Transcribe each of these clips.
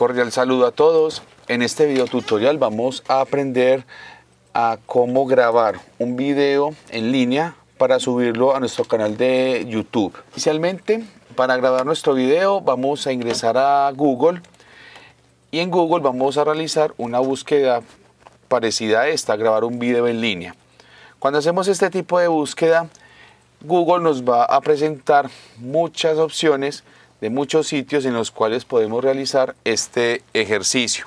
cordial saludo a todos. En este video tutorial vamos a aprender a cómo grabar un video en línea para subirlo a nuestro canal de YouTube. Inicialmente, para grabar nuestro video vamos a ingresar a Google y en Google vamos a realizar una búsqueda parecida a esta, grabar un video en línea. Cuando hacemos este tipo de búsqueda, Google nos va a presentar muchas opciones de muchos sitios en los cuales podemos realizar este ejercicio.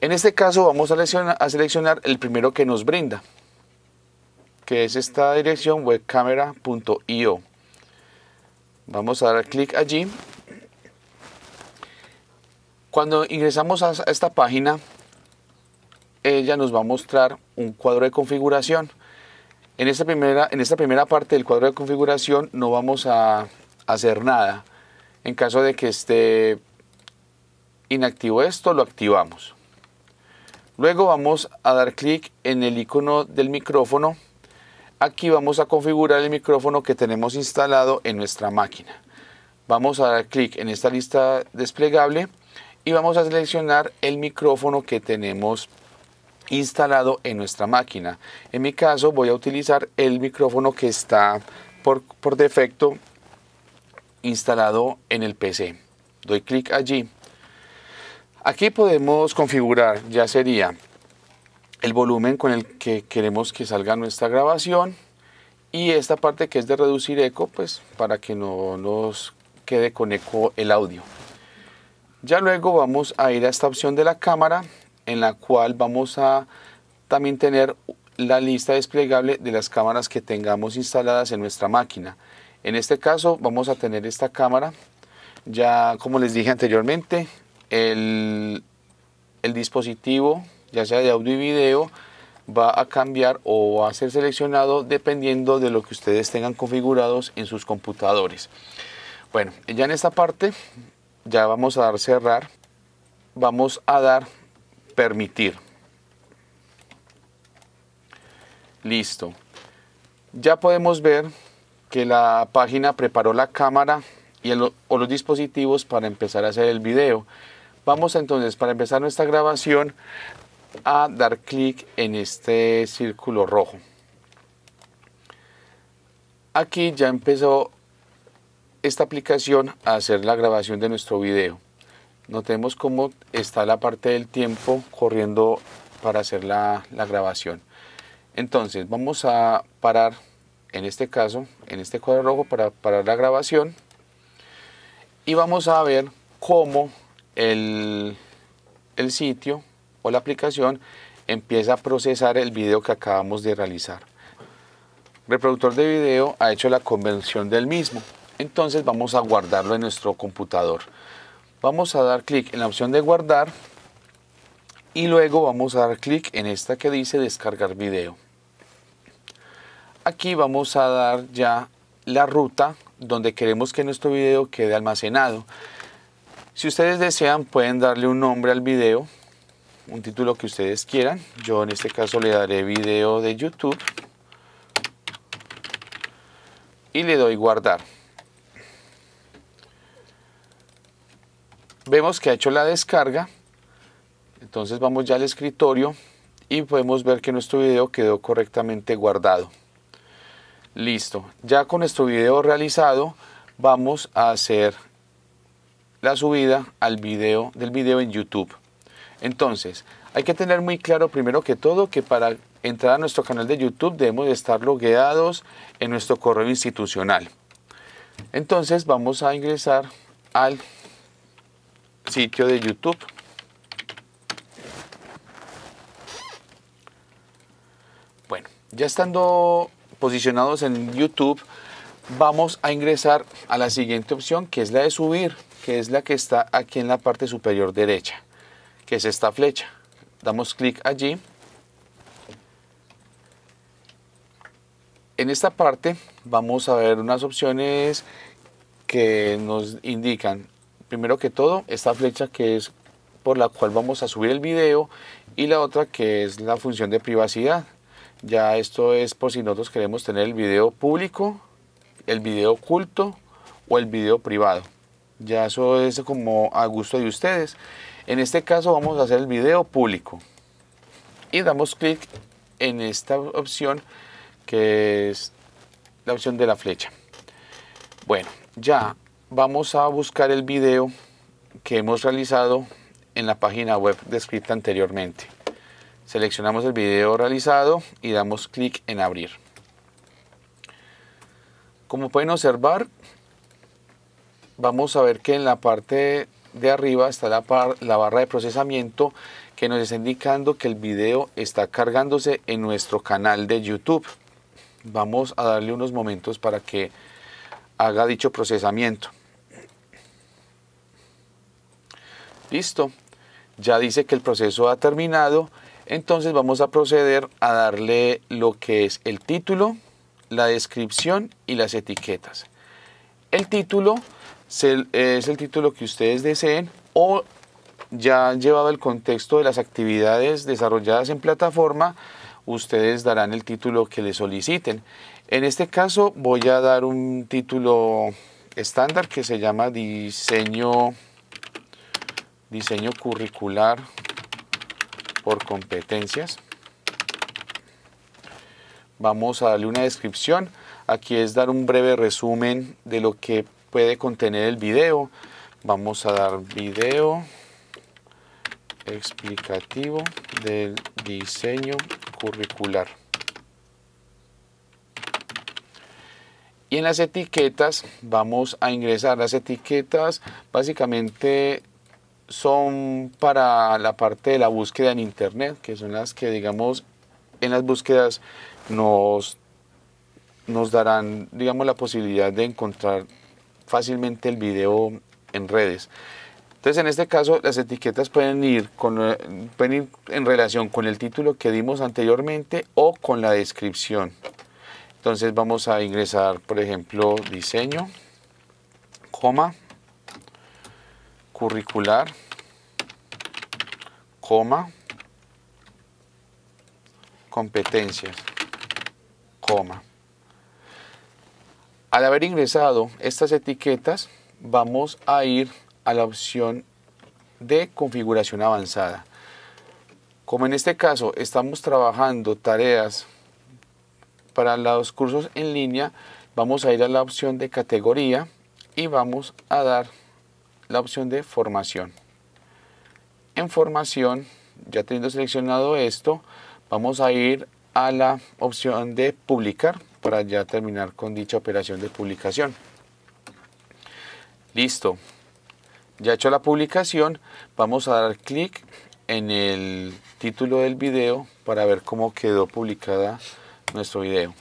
En este caso vamos a seleccionar, a seleccionar el primero que nos brinda, que es esta dirección webcamera.io. Vamos a dar clic allí. Cuando ingresamos a esta página, ella nos va a mostrar un cuadro de configuración. En esta primera, en esta primera parte del cuadro de configuración no vamos a hacer nada. En caso de que esté inactivo esto, lo activamos. Luego vamos a dar clic en el icono del micrófono. Aquí vamos a configurar el micrófono que tenemos instalado en nuestra máquina. Vamos a dar clic en esta lista desplegable y vamos a seleccionar el micrófono que tenemos instalado en nuestra máquina. En mi caso voy a utilizar el micrófono que está por, por defecto instalado en el PC. Doy clic allí. Aquí podemos configurar, ya sería el volumen con el que queremos que salga nuestra grabación y esta parte que es de reducir eco, pues para que no nos quede con eco el audio. Ya luego vamos a ir a esta opción de la cámara en la cual vamos a también tener la lista desplegable de las cámaras que tengamos instaladas en nuestra máquina. En este caso vamos a tener esta cámara. Ya como les dije anteriormente, el, dispositivo, ya sea de audio y video, va a cambiar o va a ser seleccionado dependiendo de lo que ustedes tengan configurados en sus computadores. Bueno, ya en esta parte ya vamos a dar cerrar, vamos a dar permitir. Listo. Ya podemos ver que la página preparó la cámara y o los dispositivos para empezar a hacer el video. Vamos entonces, para empezar nuestra grabación, a dar clic en este círculo rojo. Aquí ya empezó esta aplicación a hacer la grabación de nuestro video. Notemos cómo está la parte del tiempo corriendo para hacer la, la grabación. Entonces, vamos a parar en este caso, en este cuadro rojo para, la grabación. Y vamos a ver cómo el, el sitio o la aplicación empieza a procesar el video que acabamos de realizar. reproductor de video ha hecho la conversión del mismo. Entonces vamos a guardarlo en nuestro computador. Vamos a dar clic en la opción de guardar y luego vamos a dar clic en esta que dice descargar video. Aquí vamos a dar ya la ruta donde queremos que nuestro video quede almacenado. Si ustedes desean pueden darle un nombre al video, un título que ustedes quieran. Yo en este caso le daré video de YouTube y le doy guardar. Vemos que ha hecho la descarga, entonces vamos ya al escritorio y podemos ver que nuestro video quedó correctamente guardado. Listo, ya con nuestro video realizado vamos a hacer la subida al video del video en YouTube. Entonces, hay que tener muy claro primero que todo que para entrar a nuestro canal de YouTube debemos estar logueados en nuestro correo institucional. Entonces, vamos a ingresar al sitio de YouTube. Bueno, ya estando posicionados en YouTube, vamos a ingresar a la siguiente opción, que es la de subir, que es la que está aquí en la parte superior derecha, que es esta flecha. Damos clic allí. En esta parte vamos a ver unas opciones que nos indican, primero que todo, esta flecha que es por la cual vamos a subir el video y la otra que es la función de privacidad. Ya esto es por si nosotros queremos tener el video público, el video oculto o el video privado. Ya eso es como a gusto de ustedes. En este caso vamos a hacer el video público. Y damos clic en esta opción que es la opción de la flecha. Bueno, ya vamos a buscar el video que hemos realizado en la página web descrita anteriormente. Seleccionamos el video realizado y damos clic en abrir. Como pueden observar, vamos a ver que en la parte de arriba está la, barra de procesamiento que nos está indicando que el video está cargándose en nuestro canal de YouTube. Vamos a darle unos momentos para que haga dicho procesamiento. Listo. Ya dice que el proceso ha terminado entonces vamos a proceder a darle lo que es el título, la descripción y las etiquetas. El título es el título que ustedes deseen o ya llevado el contexto de las actividades desarrolladas en plataforma, ustedes darán el título que le soliciten. En este caso voy a dar un título estándar que se llama diseño, diseño curricular por competencias. Vamos a darle una descripción. Aquí es dar un breve resumen de lo que puede contener el video. Vamos a dar video explicativo del diseño curricular. Y en las etiquetas vamos a ingresar las etiquetas básicamente son para la parte de la búsqueda en Internet, que son las que, digamos, en las búsquedas nos, nos darán, digamos, la posibilidad de encontrar fácilmente el video en redes. Entonces, en este caso, las etiquetas pueden ir, eh, pueden ir en relación con el título que dimos anteriormente o con la descripción. Entonces, vamos a ingresar, por ejemplo, diseño, coma, curricular coma, competencias, coma. Al haber ingresado estas etiquetas, vamos a ir a la opción de configuración avanzada. Como en este caso estamos trabajando tareas para los cursos en línea, vamos a ir a la opción de categoría y vamos a dar la opción de formación información, ya teniendo seleccionado esto, vamos a ir a la opción de publicar para ya terminar con dicha operación de publicación. Listo. Ya hecho la publicación, vamos a dar clic en el título del video para ver cómo quedó publicada nuestro video.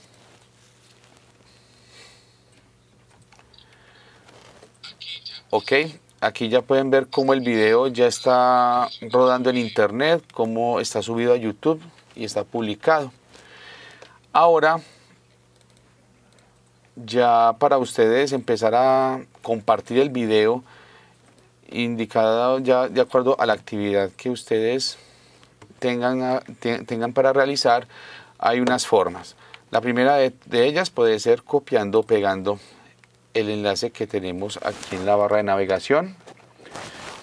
Ok, aquí ya pueden ver cómo el video ya está rodando en internet, cómo está subido a YouTube y está publicado. Ahora, ya para ustedes empezar a compartir el video indicado ya de acuerdo a la actividad que ustedes tengan, ah, tengan para realizar, hay unas formas. La primera de, de ellas puede ser copiando, pegando el enlace que tenemos aquí en la barra de navegación.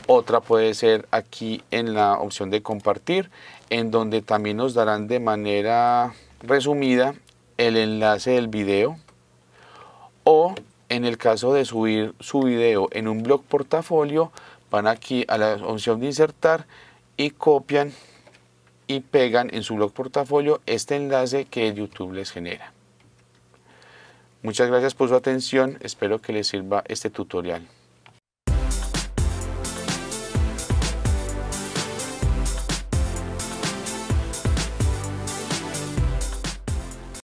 Otra puede ser aquí en la opción de compartir, en donde también nos darán de manera resumida el enlace del video. O en el caso de subir su video en un blog portafolio, van aquí a la opción de insertar y copian y pegan en su blog portafolio este enlace que YouTube les genera. Muchas gracias por su atención, espero que les sirva este tutorial.